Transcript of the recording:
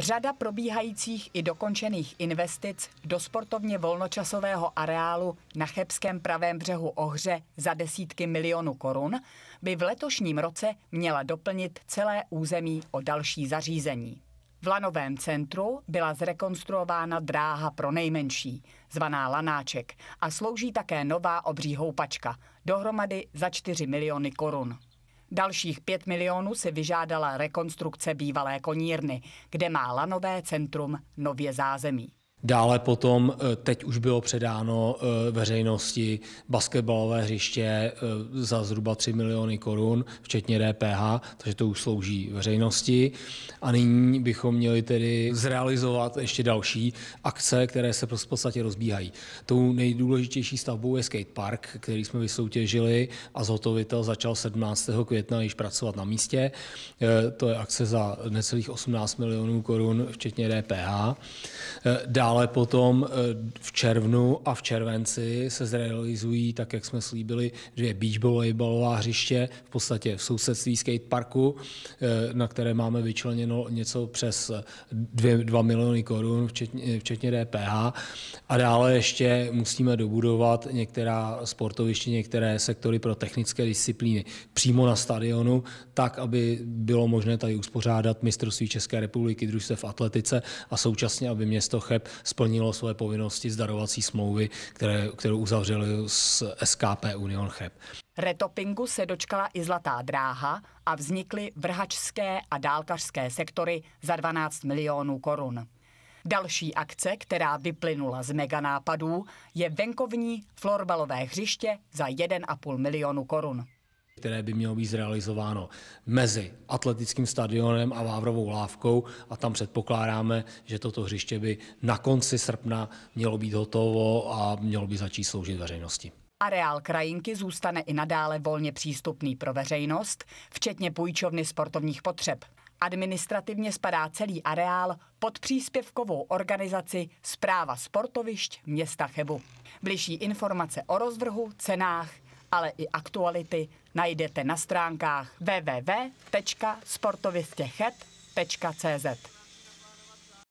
Řada probíhajících i dokončených investic do sportovně volnočasového areálu na Chebském pravém břehu Ohře za desítky milionů korun by v letošním roce měla doplnit celé území o další zařízení. V lanovém centru byla zrekonstruována dráha pro nejmenší, zvaná Lanáček, a slouží také nová obří houpačka, dohromady za 4 miliony korun. Dalších 5 milionů si vyžádala rekonstrukce bývalé konírny, kde má lanové centrum nově zázemí. Dále potom eh, teď už bylo předáno eh, veřejnosti basketbalové hřiště eh, za zhruba 3 miliony korun, včetně DPH, takže to už slouží veřejnosti. A nyní bychom měli tedy zrealizovat ještě další akce, které se v podstatě rozbíhají. Tou nejdůležitější stavbou je skatepark, který jsme vysoutěžili a zhotovitel začal 17. května již pracovat na místě. To je akce za necelých 18 milionů korun, včetně DPH. Dále Dále potom eh, v červnu a v červenci se zrealizují, tak jak jsme slíbili, dvě beachvolleybalová hřiště v podstatě v sousedství skateparku, eh, na které máme vyčleněno něco přes 2 miliony korun, včetně, eh, včetně DPH. A dále ještě musíme dobudovat některá sportoviště, některé sektory pro technické disciplíny přímo na stadionu, tak, aby bylo možné tady uspořádat mistrovství České republiky družstev v atletice a současně, aby město Cheb splnilo své povinnosti z darovací smlouvy, které, kterou uzavřeli s SKP Union Cheb. Retopingu se dočkala i Zlatá dráha a vznikly vrhačské a dálkařské sektory za 12 milionů korun. Další akce, která vyplynula z meganápadů, je venkovní florbalové hřiště za 1,5 milionu korun které by mělo být zrealizováno mezi atletickým stadionem a Vávrovou lávkou a tam předpokládáme, že toto hřiště by na konci srpna mělo být hotovo a mělo by začít sloužit veřejnosti. Areál krajinky zůstane i nadále volně přístupný pro veřejnost, včetně půjčovny sportovních potřeb. Administrativně spadá celý areál pod příspěvkovou organizaci Zpráva sportovišť města Chebu. Bližší informace o rozvrhu, cenách ale i aktuality najdete na stránkách www.sportovistěchet.cz.